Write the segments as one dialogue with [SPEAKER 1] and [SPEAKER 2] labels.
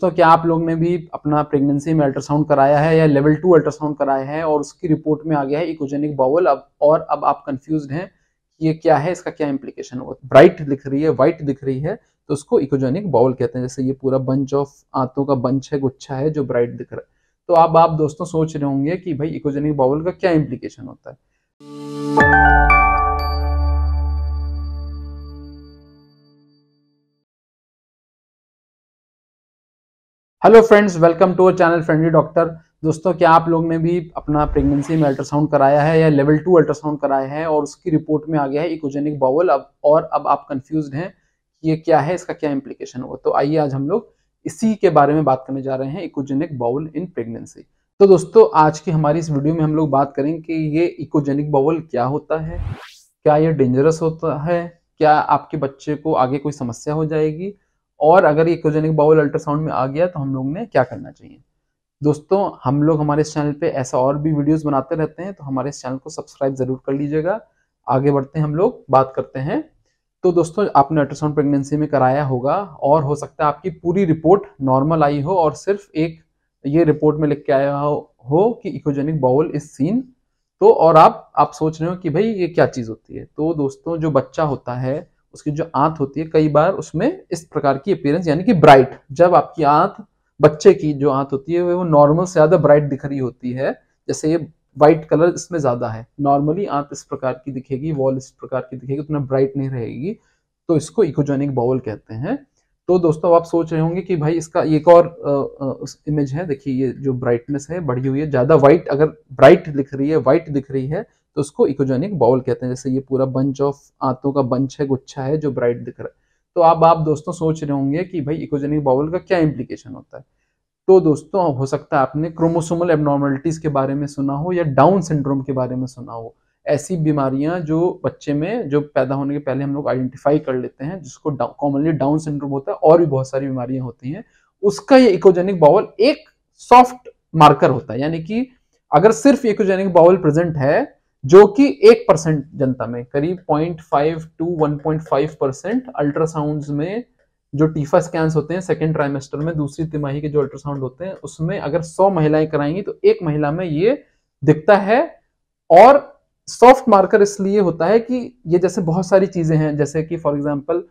[SPEAKER 1] दोस्तों क्या आप लोग ने भी अपना प्रेगनेंसी में अल्ट्रासाउंड कराया है या लेवल टू अल्ट्रासाउंड कराया है और उसकी रिपोर्ट में आ गया है इकोजेनिक बाउल अब और अब आप कंफ्यूज हैं कि ये क्या है इसका क्या इम्प्लीकेशन होगा ब्राइट दिख रही है व्हाइट दिख रही है तो उसको इकोजेनिक बाउल कहते हैं जैसे ये पूरा बंच ऑफ आंतों का बंच है गुच्छा है जो ब्राइट दिख रहा है तो अब आप, आप दोस्तों सोच रहे होंगे कि भाई इकोजेनिक बाउल का क्या इम्प्लीकेशन होता है hello friends welcome to our channel friendly doctor दोस्तों क्या आप लोग ने भी अपना प्रेगनेंसी में अल्ट्रासाउंड कराया है या लेवल टू अल्ट्रासाउंड कराए हैं और उसकी रिपोर्ट में आ गया है इकोजेनिक बाउल अब और अब आप कंफ्यूज हैं कि ये क्या है इसका क्या इम्प्लीकेशन हो तो आइए आज हम लोग इसी के बारे में बात करने जा रहे हैं इकोजेनिक बाउल इन प्रेगनेंसी तो दोस्तों आज की हमारी इस वीडियो में हम लोग बात करेंगे कि ये इकोजेनिक बाउल क्या होता है क्या ये डेंजरस होता है क्या आपके बच्चे को आगे कोई समस्या हो जाएगी और अगर ये बाउल अल्ट्रासाउंड में आ गया तो हम लोग ने क्या करना चाहिए दोस्तों हम लोग हमारे इस चैनल पे ऐसा और भी वीडियोस बनाते रहते हैं तो हमारे इस चैनल को सब्सक्राइब जरूर कर लीजिएगा आगे बढ़ते हैं हम लोग बात करते हैं तो दोस्तों आपने अल्ट्रासाउंड प्रेगनेंसी में कराया होगा और हो सकता है आपकी पूरी रिपोर्ट नॉर्मल आई हो और सिर्फ एक ये रिपोर्ट में लिख के आया हो, हो कि इकोजेनिक बाउल इज सीन तो और आप आप सोच रहे हो कि भाई ये क्या चीज़ होती है तो दोस्तों जो बच्चा होता है उसकी जो आंत होती है कई बार उसमें इस प्रकार की अपीयरेंस यानी कि ब्राइट जब आपकी आंत बच्चे की जो आंत होती है वो नॉर्मल से ज़्यादा ब्राइट दिख रही होती है जैसे ये व्हाइट कलर इसमें ज़्यादा है नॉर्मली आंत इस प्रकार की दिखेगी वॉल इस प्रकार की दिखेगी उतना ब्राइट नहीं रहेगी तो इसको इकोजोनिक बाउल कहते हैं तो दोस्तों आप सोच रहे होंगे कि भाई इसका एक और इमेज है देखिए ये जो ब्राइटनेस है बढ़ी हुई है ज़्यादा व्हाइट अगर ब्राइट दिख रही है व्हाइट दिख रही है तो उसको इकोजेनिक बाउल कहते हैं जैसे ये पूरा बंच ऑफ आंतों का बंच है गुच्छा है जो ब्राइट दिख रहा है तो अब आप दोस्तों सोच रहे होंगे कि भाई इकोजेनिक बाउल का क्या इम्प्लीकेशन होता है तो दोस्तों हो सकता है आपने क्रोमोसोमल एबनॉर्मलिटीज़ के बारे में सुना हो या डाउन सिंड्रोम के बारे में सुना हो ऐसी बीमारियां जो बच्चे में जो पैदा होने के पहले हम लोग आइडेंटिफाई कर लेते हैं जिसको कॉमनली डाउन सिंड्रोम होता है और भी बहुत सारी बीमारियां होती हैं उसका ये इकोजेनिक बाउल एक सॉफ्ट मार्कर होता है यानी कि अगर सिर्फ इकोजेनिक बाउल प्रेजेंट है जो कि एक परसेंट जनता में करीब point five two one point five percent ultrasound में जो टीफा स्कैन होते हैं सेकेंड ट्राइमेस्टर में दूसरी तिमाही के जो अल्ट्रासाउंड होते हैं उसमें अगर सौ महिलाएं कराएंगी तो एक महिला में ये दिखता है और सॉफ्ट मार्कर इसलिए होता है कि ये जैसे बहुत सारी चीजें हैं जैसे कि for example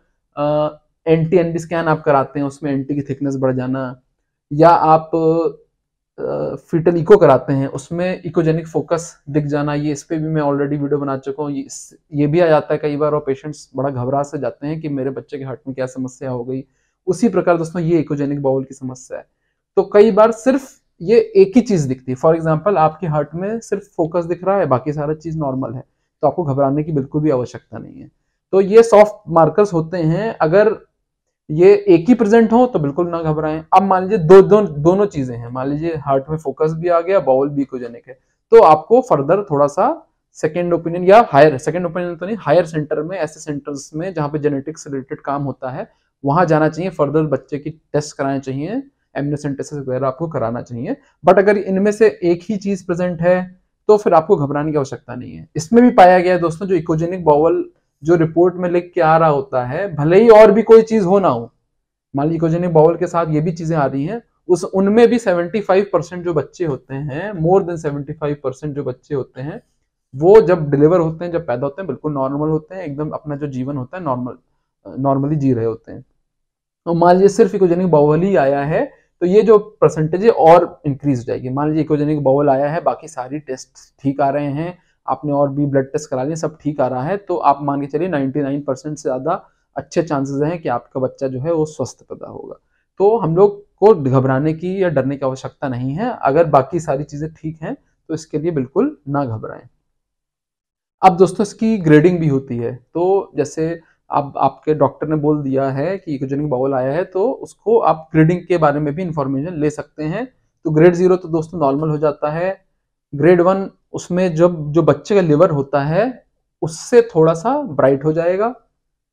[SPEAKER 1] anti NB scan आप कराते हैं उसमें एंटी की थिकनेस बढ़ जाना या आप फीटल इको कराते हैं उसमें इकोजेनिक फोकस दिख जाना ये इस पर भी मैं ऑलरेडी वीडियो बना चुका हूँ ये, ये भी आ जाता है कई बार और पेशेंट्स बड़ा घबरा से जाते हैं कि मेरे बच्चे के हार्ट में क्या समस्या हो गई उसी प्रकार दोस्तों ये इकोजेनिक बाउल की समस्या है तो कई बार सिर्फ ये एक ही चीज़ दिखती है फॉर एग्जाम्पल आपके हार्ट में सिर्फ फोकस दिख रहा है बाकी सारा चीज़ नॉर्मल है तो आपको घबराने की बिल्कुल भी आवश्यकता नहीं है तो ये सॉफ्ट मार्कर्स होते हैं अगर ये एक ही प्रेजेंट हो तो बिल्कुल ना घबराएं अब मान लीजिए दो, दो दोनों चीजें हैं मान लीजिए हार्ट में फोकस भी आ गया बाउल भी कोजेनिक है तो आपको फर्दर थोड़ा सा सेकेंड ओपिनियन या हायर सेकेंड ओपिनियन तो नहीं हायर सेंटर में ऐसे सेंटर्स में जहां पे जेनेटिक्स रिलेटेड काम होता है वहां जाना चाहिए फर्दर बच्चे की टेस्ट कराने चाहिए एमिनोसेंटेसिस वगैरह आपको कराना चाहिए बट अगर इनमें से एक ही चीज प्रेजेंट है तो फिर आपको घबराने की आवश्यकता नहीं है इसमें भी पाया गया है दोस्तों जो इकोजेनिक बॉवल जो रिपोर्ट में लिख के आ रहा होता है भले ही और भी कोई चीज हो ना हो मान लीजिए बाउल के साथ ये भी चीजें आ रही हैं उस उनमें भी 75 परसेंट जो बच्चे होते हैं मोर देन 75 परसेंट जो बच्चे होते हैं वो जब डिलीवर होते हैं जब पैदा होते हैं बिल्कुल नॉर्मल होते हैं एकदम अपना जो जीवन होता है नॉर्मल नॉर्मली जी रहे होते हैं तो मान लीजिए सिर्फ इकोजेनिक बाउल ही आया है तो ये जो परसेंटेज है और इंक्रीज जाएगी मान लीजिए इकोजेनिक बाउल आया है बाकी सारी टेस्ट ठीक आ रहे हैं आपने और भी ब्लड टेस्ट करा लिया सब ठीक आ रहा है तो आप मान के चलिए 99 परसेंट से ज़्यादा अच्छे चांसेस हैं कि आपका बच्चा जो है वो स्वस्थ पैदा होगा तो हम लोग को घबराने की या डरने की आवश्यकता नहीं है अगर बाकी सारी चीज़ें ठीक हैं तो इसके लिए बिल्कुल ना घबराएं अब दोस्तों इसकी ग्रेडिंग भी होती है तो जैसे आप आपके डॉक्टर ने बोल दिया है कि इकोजेनिक बाउल आया है तो उसको आप ग्रेडिंग के बारे में भी इंफॉर्मेशन ले सकते हैं तो ग्रेड जीरो तो दोस्तों नॉर्मल हो जाता है ग्रेड वन उसमें जब जो बच्चे का लिवर होता है उससे थोड़ा सा ब्राइट हो जाएगा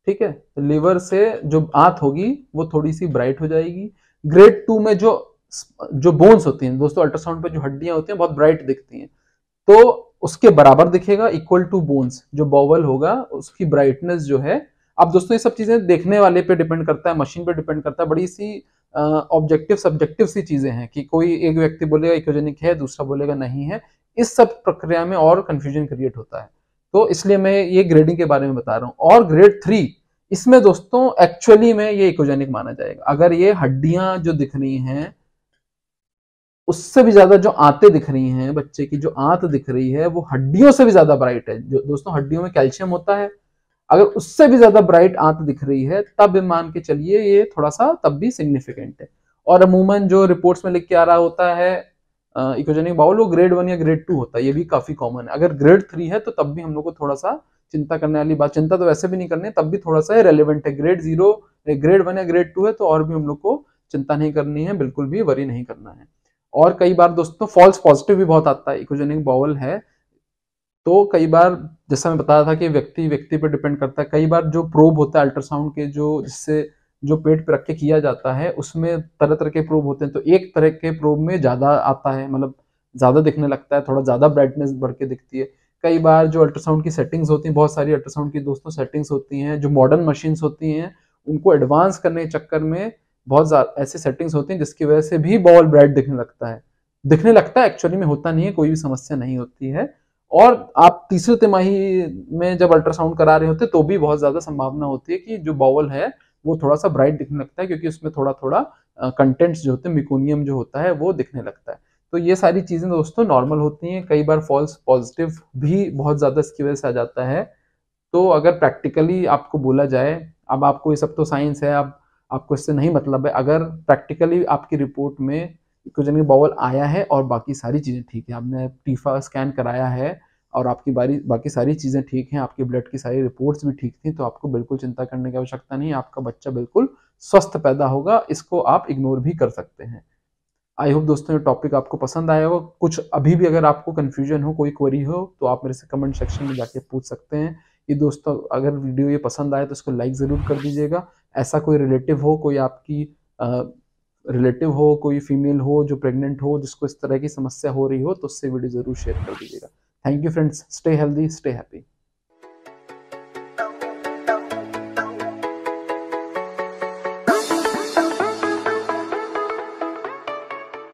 [SPEAKER 1] ठीक है लिवर से जो आंत होगी वो थोड़ी सी ब्राइट हो जाएगी ग्रेड टू में जो जो बोन्स होती हैं दोस्तों अल्ट्रासाउंड पे जो हड्डियां होती हैं बहुत ब्राइट दिखती हैं तो उसके बराबर दिखेगा इक्वल टू बोन्स जो बॉवल होगा उसकी ब्राइटनेस जो है अब दोस्तों ये सब चीजें देखने वाले पे डिपेंड करता है मशीन पे डिपेंड करता है बड़ी सी ऑब्जेक्टिव सब्जेक्टिव सी चीजें हैं कि कोई एक व्यक्ति बोलेगा इकोजेनिक है दूसरा बोलेगा नहीं है इस सब प्रक्रिया में और कंफ्यूजन क्रिएट होता है तो इसलिए मैं ये ग्रेडिंग के बारे में बता रहा हूँ और ग्रेड थ्री इसमें दोस्तों एक्चुअली में ये इकोजेनिक माना जाएगा अगर ये हड्डियां जो दिख रही हैं उससे भी ज्यादा जो आते दिख रही हैं बच्चे की जो आंत दिख रही है वो हड्डियों से भी ज्यादा ब्राइट है जो दोस्तों हड्डियों में कैल्शियम होता है अगर उससे भी ज्यादा ब्राइट आंत दिख रही है तब मान के चलिए ये थोड़ा सा तब भी सिग्निफिकेंट है और अमूमन जो रिपोर्ट्स में लिख के आ रहा होता है इकोजेनिक बाउल वो ग्रेड वन या ग्रेड टू होता है ये भी काफी कॉमन है अगर ग्रेड थ्री है तो तब भी हम लोग को थोड़ा सा चिंता करने वाली बात चिंता तो वैसे भी नहीं करनी तब भी थोड़ा सा रेलिवेंट है ग्रेड जीरो ग्रेड वन या ग्रेड टू है तो और भी हम लोग को चिंता नहीं करनी है बिल्कुल भी वरी नहीं करना है और कई बार दोस्तों फॉल्स पॉजिटिव भी बहुत आता है इकोजेनिक बाउल है तो कई बार जैसा मैं बताया था कि व्यक्ति व्यक्ति पर डिपेंड करता है कई बार जो प्रोब होता है अल्ट्रासाउंड के जो जिससे जो पेट पर रख के किया जाता है उसमें तरह तरह के प्रोब होते हैं तो एक तरह के प्रोब में ज़्यादा आता है मतलब ज़्यादा दिखने लगता है थोड़ा ज़्यादा ब्राइटनेस बढ़ के दिखती है कई बार जो अल्ट्रासाउंड की सेटिंग्स होती हैं बहुत सारी अल्ट्रासाउंड की दोस्तों सेटिंग्स होती हैं जो मॉडर्न मशीन्स होती हैं उनको एडवांस करने के चक्कर में बहुत ऐसे सेटिंग्स होती हैं जिसकी वजह से भी बॉल ब्राइट दिखने लगता है दिखने लगता है एक्चुअली में होता नहीं है कोई भी समस्या नहीं होती है और आप तीसरे तिमाही में जब अल्ट्रासाउंड करा रहे होते तो भी बहुत ज़्यादा संभावना होती है कि जो बॉवल है वो थोड़ा सा ब्राइट दिखने लगता है क्योंकि उसमें थोड़ा थोड़ा कंटेंट्स जो होते हैं मिकोनियम जो होता है वो दिखने लगता है तो ये सारी चीज़ें दोस्तों नॉर्मल होती हैं कई बार फॉल्स पॉजिटिव भी बहुत ज़्यादा इसकी वजह से आ जाता है तो अगर प्रैक्टिकली आपको बोला जाए अब आपको ये सब तो साइंस है आप आपको इससे नहीं मतलब है अगर प्रैक्टिकली आपकी रिपोर्ट में इक्वेजन बॉवल आया है और बाकी सारी चीज़ें ठीक है आपने टीफा स्कैन कराया है और आपकी बारी बाकी सारी चीज़ें ठीक हैं आपकी ब्लड की सारी रिपोर्ट्स भी ठीक थी तो आपको बिल्कुल चिंता करने की आवश्यकता नहीं आपका बच्चा बिल्कुल स्वस्थ पैदा होगा इसको आप इग्नोर भी कर सकते हैं आई होप दोस्तों ये टॉपिक आपको पसंद आया होगा कुछ अभी भी अगर आपको कन्फ्यूजन हो कोई क्वेरी हो तो आप मेरे से कमेंट सेक्शन में जाके पूछ सकते हैं ये दोस्तों अगर वीडियो ये पसंद आए तो इसको लाइक ज़रूर कर दीजिएगा ऐसा कोई रिलेटिव हो कोई आपकी रिलेटिव हो कोई फीमेल हो जो प्रेग्नेंट हो जिसको इस तरह की समस्या हो रही हो तो उससे वीडियो ज़रूर शेयर कर दीजिएगा Thank you friends. Stay healthy, stay happy.